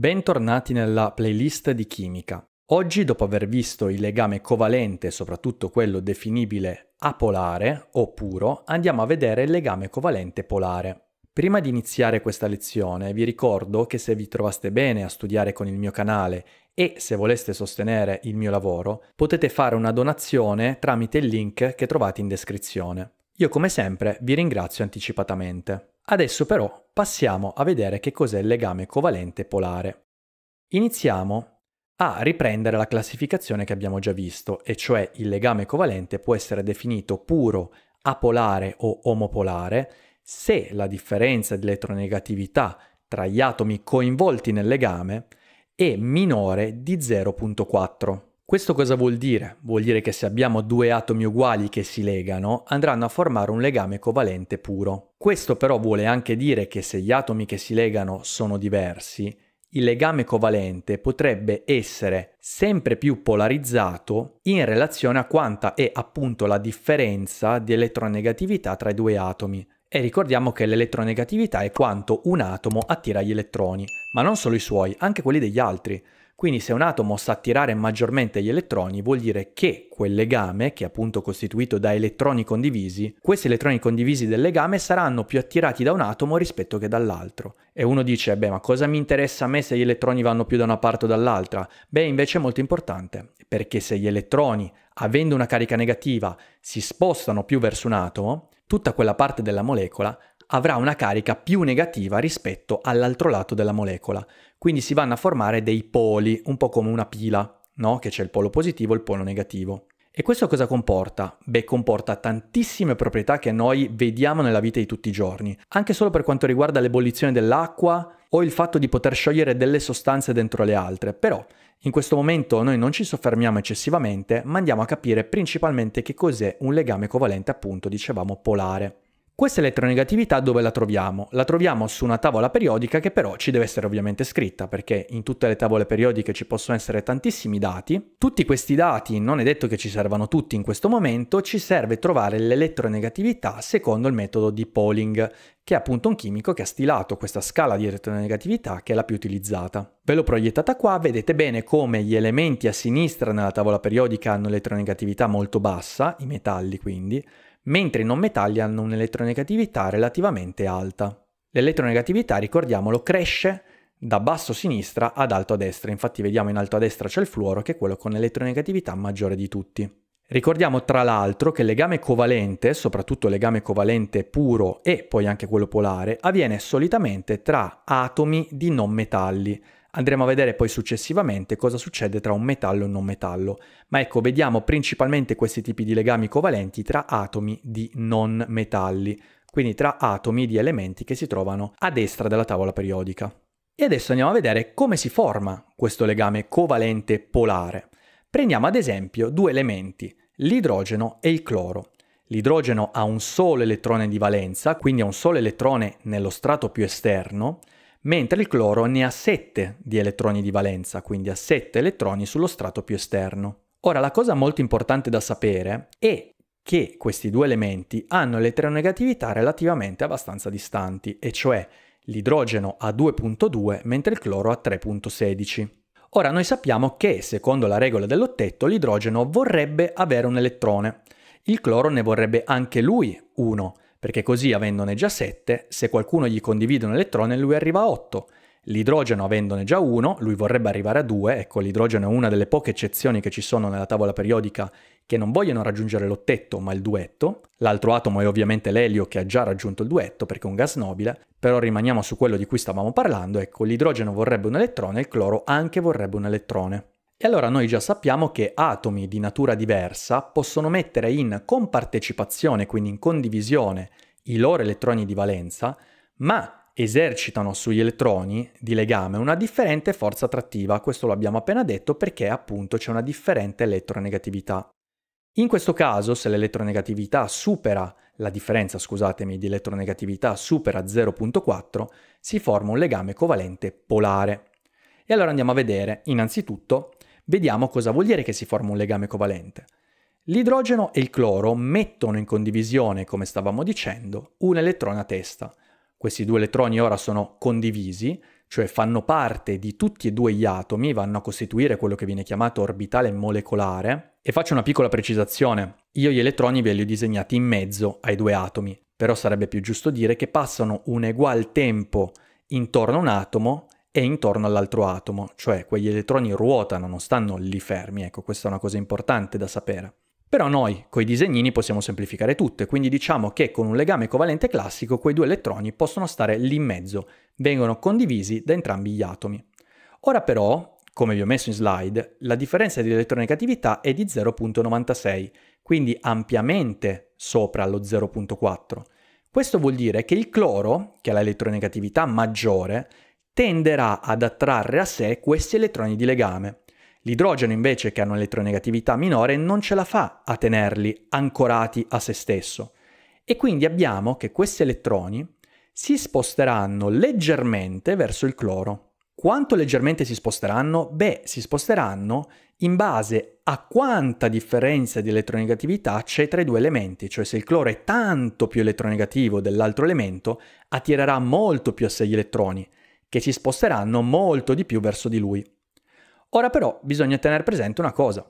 Bentornati nella playlist di chimica. Oggi, dopo aver visto il legame covalente, soprattutto quello definibile apolare o puro, andiamo a vedere il legame covalente polare. Prima di iniziare questa lezione vi ricordo che se vi trovaste bene a studiare con il mio canale e se voleste sostenere il mio lavoro potete fare una donazione tramite il link che trovate in descrizione. Io come sempre vi ringrazio anticipatamente. Adesso però passiamo a vedere che cos'è il legame covalente polare. Iniziamo a riprendere la classificazione che abbiamo già visto, e cioè il legame covalente può essere definito puro, apolare o omopolare se la differenza di elettronegatività tra gli atomi coinvolti nel legame è minore di 0.4. Questo cosa vuol dire? Vuol dire che se abbiamo due atomi uguali che si legano, andranno a formare un legame covalente puro. Questo però vuole anche dire che se gli atomi che si legano sono diversi, il legame covalente potrebbe essere sempre più polarizzato in relazione a quanta è appunto la differenza di elettronegatività tra i due atomi. E ricordiamo che l'elettronegatività è quanto un atomo attira gli elettroni, ma non solo i suoi, anche quelli degli altri. Quindi se un atomo sa attirare maggiormente gli elettroni vuol dire che quel legame, che è appunto costituito da elettroni condivisi, questi elettroni condivisi del legame saranno più attirati da un atomo rispetto che dall'altro. E uno dice, beh ma cosa mi interessa a me se gli elettroni vanno più da una parte o dall'altra? Beh invece è molto importante, perché se gli elettroni, avendo una carica negativa, si spostano più verso un atomo, tutta quella parte della molecola avrà una carica più negativa rispetto all'altro lato della molecola. Quindi si vanno a formare dei poli, un po' come una pila, no? che c'è il polo positivo e il polo negativo. E questo cosa comporta? Beh, comporta tantissime proprietà che noi vediamo nella vita di tutti i giorni, anche solo per quanto riguarda l'ebollizione dell'acqua, o il fatto di poter sciogliere delle sostanze dentro le altre, però in questo momento noi non ci soffermiamo eccessivamente, ma andiamo a capire principalmente che cos'è un legame covalente appunto dicevamo polare. Questa elettronegatività dove la troviamo? La troviamo su una tavola periodica che però ci deve essere ovviamente scritta, perché in tutte le tavole periodiche ci possono essere tantissimi dati. Tutti questi dati, non è detto che ci servano tutti in questo momento, ci serve trovare l'elettronegatività secondo il metodo di Pauling, che è appunto un chimico che ha stilato questa scala di elettronegatività che è la più utilizzata. Ve l'ho proiettata qua, vedete bene come gli elementi a sinistra nella tavola periodica hanno elettronegatività molto bassa, i metalli quindi, mentre i non metalli hanno un'elettronegatività relativamente alta. L'elettronegatività, ricordiamolo, cresce da basso a sinistra ad alto a destra, infatti vediamo in alto a destra c'è il fluoro che è quello con l'elettronegatività maggiore di tutti. Ricordiamo tra l'altro che il legame covalente, soprattutto il legame covalente puro e poi anche quello polare, avviene solitamente tra atomi di non metalli, Andremo a vedere poi successivamente cosa succede tra un metallo e un non metallo, ma ecco, vediamo principalmente questi tipi di legami covalenti tra atomi di non metalli, quindi tra atomi di elementi che si trovano a destra della tavola periodica. E adesso andiamo a vedere come si forma questo legame covalente polare. Prendiamo ad esempio due elementi, l'idrogeno e il cloro. L'idrogeno ha un solo elettrone di valenza, quindi ha un solo elettrone nello strato più esterno, mentre il cloro ne ha 7 di elettroni di valenza, quindi ha 7 elettroni sullo strato più esterno. Ora, la cosa molto importante da sapere è che questi due elementi hanno elettronegatività relativamente abbastanza distanti, e cioè l'idrogeno a 2.2 mentre il cloro a 3.16. Ora noi sappiamo che, secondo la regola dell'ottetto, l'idrogeno vorrebbe avere un elettrone, il cloro ne vorrebbe anche lui uno, perché così avendone già 7, se qualcuno gli condivide un elettrone lui arriva a 8. L'idrogeno avendone già 1, lui vorrebbe arrivare a 2, ecco l'idrogeno è una delle poche eccezioni che ci sono nella tavola periodica che non vogliono raggiungere l'ottetto ma il duetto, l'altro atomo è ovviamente l'elio che ha già raggiunto il duetto perché è un gas nobile, però rimaniamo su quello di cui stavamo parlando, ecco l'idrogeno vorrebbe un elettrone e il cloro anche vorrebbe un elettrone. E allora noi già sappiamo che atomi di natura diversa possono mettere in compartecipazione, quindi in condivisione, i loro elettroni di valenza, ma esercitano sugli elettroni di legame una differente forza attrattiva. Questo lo abbiamo appena detto perché appunto c'è una differente elettronegatività. In questo caso, se l'elettronegatività supera la differenza, scusatemi, di elettronegatività supera 0.4, si forma un legame covalente polare. E allora andiamo a vedere innanzitutto Vediamo cosa vuol dire che si forma un legame covalente. L'idrogeno e il cloro mettono in condivisione, come stavamo dicendo, un elettrone a testa. Questi due elettroni ora sono condivisi, cioè fanno parte di tutti e due gli atomi, vanno a costituire quello che viene chiamato orbitale molecolare. E faccio una piccola precisazione, io gli elettroni ve li ho disegnati in mezzo ai due atomi, però sarebbe più giusto dire che passano un egual tempo intorno a un atomo e intorno all'altro atomo, cioè quegli elettroni ruotano, non stanno lì fermi, ecco questa è una cosa importante da sapere. Però noi, coi disegnini, possiamo semplificare tutto, quindi diciamo che con un legame covalente classico quei due elettroni possono stare lì in mezzo, vengono condivisi da entrambi gli atomi. Ora però, come vi ho messo in slide, la differenza di elettronegatività è di 0.96, quindi ampiamente sopra lo 0.4. Questo vuol dire che il cloro, che ha l'elettronegatività maggiore, tenderà ad attrarre a sé questi elettroni di legame. L'idrogeno invece che ha un'elettronegatività minore non ce la fa a tenerli ancorati a se stesso e quindi abbiamo che questi elettroni si sposteranno leggermente verso il cloro. Quanto leggermente si sposteranno? Beh, si sposteranno in base a quanta differenza di elettronegatività c'è tra i due elementi, cioè se il cloro è tanto più elettronegativo dell'altro elemento, attirerà molto più a sé gli elettroni, che si sposteranno molto di più verso di lui. Ora però bisogna tenere presente una cosa,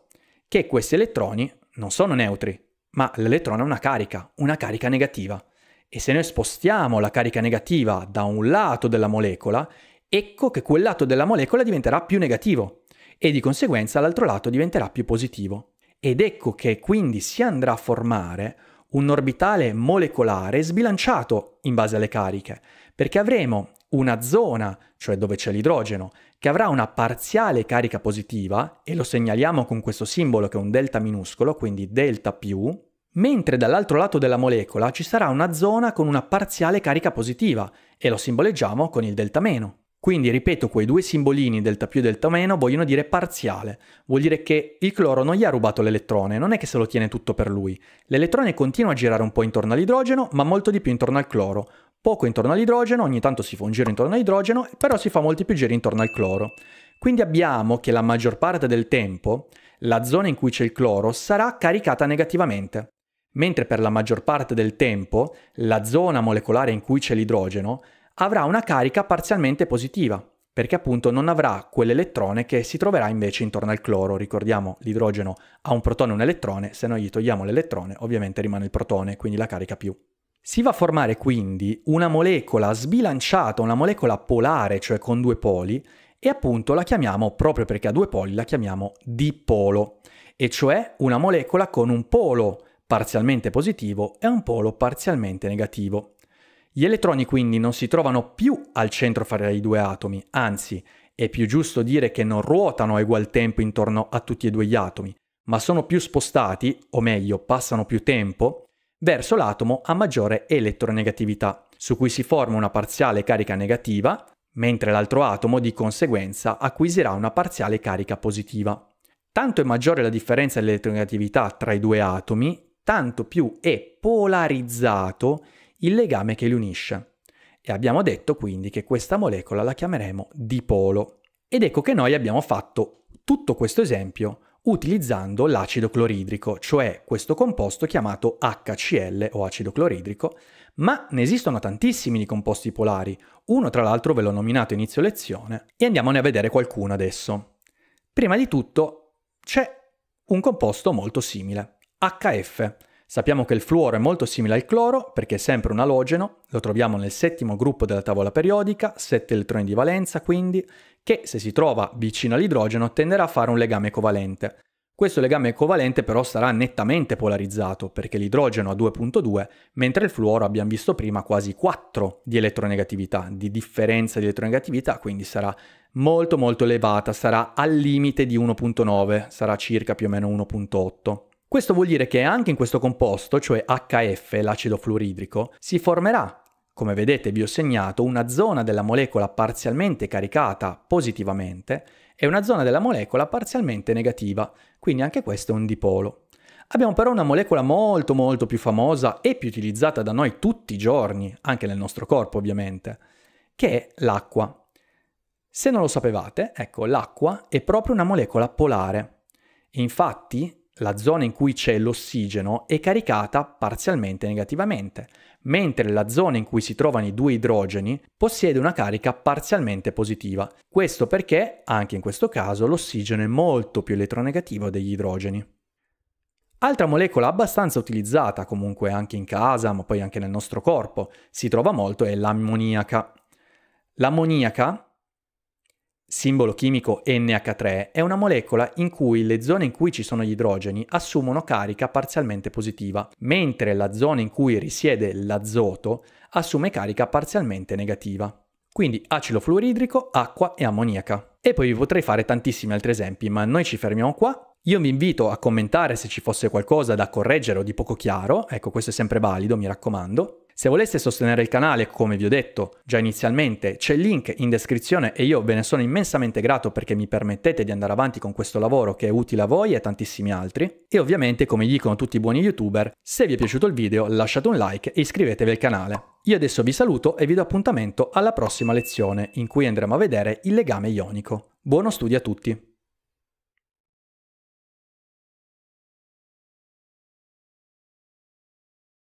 che questi elettroni non sono neutri, ma l'elettrone ha una carica, una carica negativa. E se noi spostiamo la carica negativa da un lato della molecola, ecco che quel lato della molecola diventerà più negativo e di conseguenza l'altro lato diventerà più positivo. Ed ecco che quindi si andrà a formare un orbitale molecolare sbilanciato in base alle cariche, perché avremo una zona, cioè dove c'è l'idrogeno, che avrà una parziale carica positiva, e lo segnaliamo con questo simbolo che è un delta minuscolo, quindi delta più, mentre dall'altro lato della molecola ci sarà una zona con una parziale carica positiva, e lo simboleggiamo con il delta meno. Quindi, ripeto, quei due simbolini delta più e delta meno vogliono dire parziale, vuol dire che il cloro non gli ha rubato l'elettrone, non è che se lo tiene tutto per lui. L'elettrone continua a girare un po' intorno all'idrogeno, ma molto di più intorno al cloro, poco intorno all'idrogeno, ogni tanto si fa un giro intorno all'idrogeno, però si fa molti più giri intorno al cloro. Quindi abbiamo che la maggior parte del tempo la zona in cui c'è il cloro sarà caricata negativamente, mentre per la maggior parte del tempo la zona molecolare in cui c'è l'idrogeno avrà una carica parzialmente positiva, perché appunto non avrà quell'elettrone che si troverà invece intorno al cloro. Ricordiamo, l'idrogeno ha un protone e un elettrone, se noi gli togliamo l'elettrone ovviamente rimane il protone, quindi la carica più. Si va a formare quindi una molecola sbilanciata, una molecola polare, cioè con due poli, e appunto la chiamiamo, proprio perché ha due poli, la chiamiamo dipolo, e cioè una molecola con un polo parzialmente positivo e un polo parzialmente negativo. Gli elettroni quindi non si trovano più al centro fra i due atomi, anzi è più giusto dire che non ruotano a ugual tempo intorno a tutti e due gli atomi, ma sono più spostati, o meglio passano più tempo, verso l'atomo a maggiore elettronegatività, su cui si forma una parziale carica negativa, mentre l'altro atomo di conseguenza acquisirà una parziale carica positiva. Tanto è maggiore la differenza di elettronegatività tra i due atomi, tanto più è polarizzato il legame che li unisce. E abbiamo detto quindi che questa molecola la chiameremo dipolo. Ed ecco che noi abbiamo fatto tutto questo esempio utilizzando l'acido cloridrico, cioè questo composto chiamato HCl o acido cloridrico, ma ne esistono tantissimi di composti polari, uno tra l'altro ve l'ho nominato inizio lezione, e andiamone a vedere qualcuno adesso. Prima di tutto c'è un composto molto simile, HF, Sappiamo che il fluoro è molto simile al cloro perché è sempre un alogeno, lo troviamo nel settimo gruppo della tavola periodica, 7 elettroni di valenza quindi, che se si trova vicino all'idrogeno tenderà a fare un legame covalente. Questo legame covalente però sarà nettamente polarizzato perché l'idrogeno ha 2.2 mentre il fluoro abbiamo visto prima quasi 4 di elettronegatività, di differenza di elettronegatività quindi sarà molto molto elevata, sarà al limite di 1.9, sarà circa più o meno 1.8. Questo vuol dire che anche in questo composto, cioè HF, l'acido fluoridrico, si formerà, come vedete vi ho segnato, una zona della molecola parzialmente caricata positivamente e una zona della molecola parzialmente negativa, quindi anche questo è un dipolo. Abbiamo però una molecola molto molto più famosa e più utilizzata da noi tutti i giorni, anche nel nostro corpo ovviamente, che è l'acqua. Se non lo sapevate, ecco, l'acqua è proprio una molecola polare. Infatti, la zona in cui c'è l'ossigeno è caricata parzialmente negativamente, mentre la zona in cui si trovano i due idrogeni possiede una carica parzialmente positiva. Questo perché, anche in questo caso, l'ossigeno è molto più elettronegativo degli idrogeni. Altra molecola abbastanza utilizzata comunque anche in casa, ma poi anche nel nostro corpo, si trova molto, è l'ammoniaca. L'ammoniaca simbolo chimico NH3, è una molecola in cui le zone in cui ci sono gli idrogeni assumono carica parzialmente positiva, mentre la zona in cui risiede l'azoto assume carica parzialmente negativa. Quindi acido fluoridrico, acqua e ammoniaca. E poi vi potrei fare tantissimi altri esempi, ma noi ci fermiamo qua io vi invito a commentare se ci fosse qualcosa da correggere o di poco chiaro, ecco questo è sempre valido, mi raccomando. Se voleste sostenere il canale, come vi ho detto già inizialmente, c'è il link in descrizione e io ve ne sono immensamente grato perché mi permettete di andare avanti con questo lavoro che è utile a voi e a tantissimi altri. E ovviamente, come dicono tutti i buoni youtuber, se vi è piaciuto il video lasciate un like e iscrivetevi al canale. Io adesso vi saluto e vi do appuntamento alla prossima lezione in cui andremo a vedere il legame ionico. Buono studio a tutti!